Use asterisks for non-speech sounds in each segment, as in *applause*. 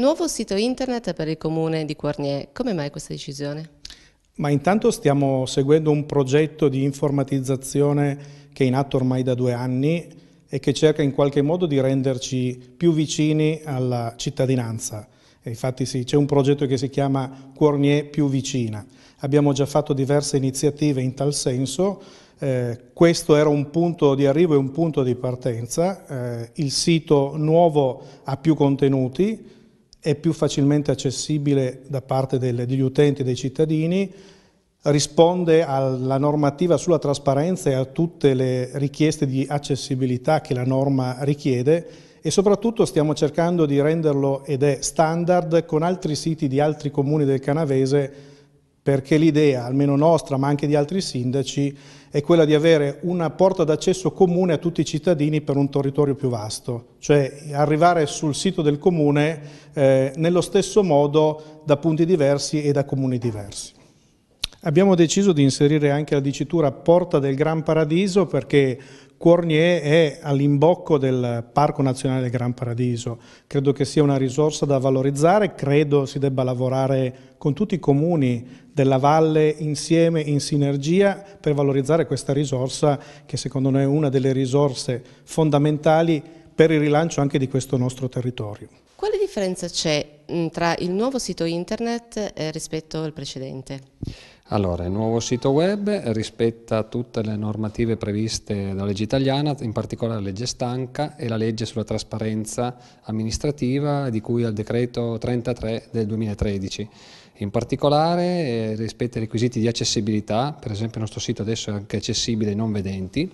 Nuovo sito internet per il comune di Quarnier, come mai questa decisione? Ma intanto stiamo seguendo un progetto di informatizzazione che è in atto ormai da due anni e che cerca in qualche modo di renderci più vicini alla cittadinanza. E infatti sì, c'è un progetto che si chiama Quarnier più vicina. Abbiamo già fatto diverse iniziative in tal senso, eh, questo era un punto di arrivo e un punto di partenza. Eh, il sito nuovo ha più contenuti, è più facilmente accessibile da parte del, degli utenti e dei cittadini, risponde alla normativa sulla trasparenza e a tutte le richieste di accessibilità che la norma richiede e soprattutto stiamo cercando di renderlo ed è standard con altri siti di altri comuni del Canavese perché l'idea, almeno nostra, ma anche di altri sindaci, è quella di avere una porta d'accesso comune a tutti i cittadini per un territorio più vasto, cioè arrivare sul sito del comune eh, nello stesso modo da punti diversi e da comuni diversi. Abbiamo deciso di inserire anche la dicitura Porta del Gran Paradiso perché Cuornier è all'imbocco del Parco Nazionale del Gran Paradiso. Credo che sia una risorsa da valorizzare, credo si debba lavorare con tutti i comuni della valle insieme, in sinergia, per valorizzare questa risorsa che secondo noi è una delle risorse fondamentali per il rilancio anche di questo nostro territorio. Quale differenza c'è tra il nuovo sito internet eh, rispetto al precedente? Allora, il nuovo sito web rispetta tutte le normative previste dalla legge italiana, in particolare la legge stanca e la legge sulla trasparenza amministrativa di cui al decreto 33 del 2013. In particolare eh, rispetta i requisiti di accessibilità, per esempio il nostro sito adesso è anche accessibile ai non vedenti,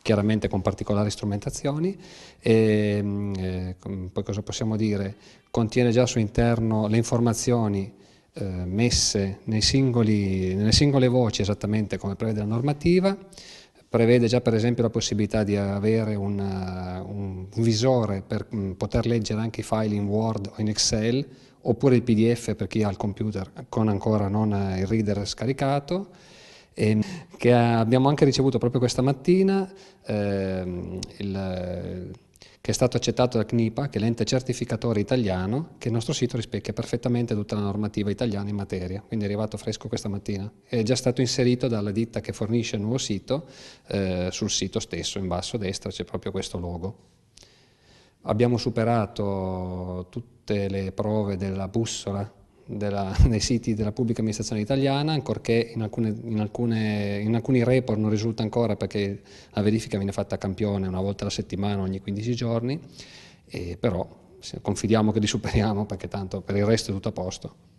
chiaramente con particolari strumentazioni. E, mm, eh, poi cosa possiamo dire? Contiene già all'interno le informazioni eh, messe singoli, nelle singole voci esattamente come prevede la normativa, prevede già per esempio la possibilità di avere una, eh, un visore per mh, mm, poter leggere anche i file in Word o in Excel oppure il PDF per chi ha il computer con ancora non eh, il reader scaricato e mm, che eh, abbiamo anche ricevuto proprio questa mattina eh, il che è stato accettato dal CNIPA, che è l'ente certificatore italiano, che il nostro sito rispecchia perfettamente tutta la normativa italiana in materia, quindi è arrivato fresco questa mattina. È già stato inserito dalla ditta che fornisce il nuovo sito, eh, sul sito stesso in basso a destra c'è proprio questo logo. Abbiamo superato tutte le prove della bussola della, *laughs* nei siti della pubblica amministrazione italiana, ancorché in, alcune, in, alcune, in, alcuni report non risulta ancora perché la verifica viene fatta a campione una volta alla settimana, ogni 15 giorni, e però confidiamo che li superiamo perché tanto per il resto è tutto a posto.